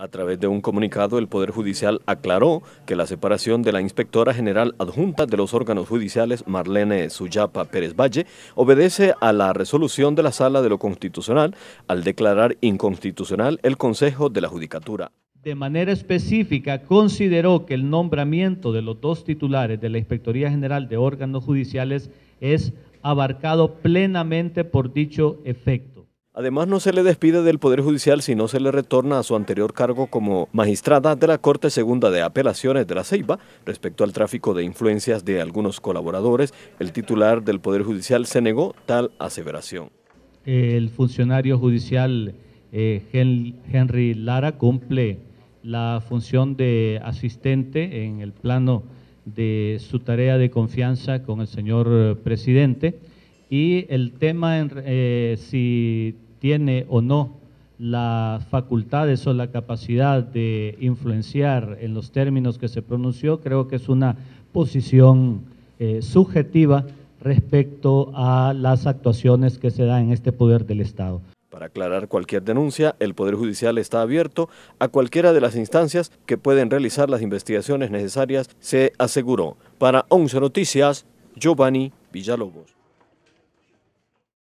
A través de un comunicado, el Poder Judicial aclaró que la separación de la inspectora general adjunta de los órganos judiciales, Marlene Suyapa Pérez Valle, obedece a la resolución de la Sala de lo Constitucional al declarar inconstitucional el Consejo de la Judicatura. De manera específica, consideró que el nombramiento de los dos titulares de la Inspectoría General de Órganos Judiciales es abarcado plenamente por dicho efecto. Además, no se le despide del Poder Judicial si no se le retorna a su anterior cargo como magistrada de la Corte Segunda de Apelaciones de la Ceiba respecto al tráfico de influencias de algunos colaboradores. El titular del Poder Judicial se negó tal aseveración. El funcionario judicial eh, Henry Lara cumple la función de asistente en el plano de su tarea de confianza con el señor presidente y el tema en, eh, si tiene o no las facultades o la capacidad de influenciar en los términos que se pronunció, creo que es una posición eh, subjetiva respecto a las actuaciones que se dan en este poder del Estado. Para aclarar cualquier denuncia, el Poder Judicial está abierto a cualquiera de las instancias que pueden realizar las investigaciones necesarias, se aseguró. Para 11 Noticias, Giovanni Villalobos.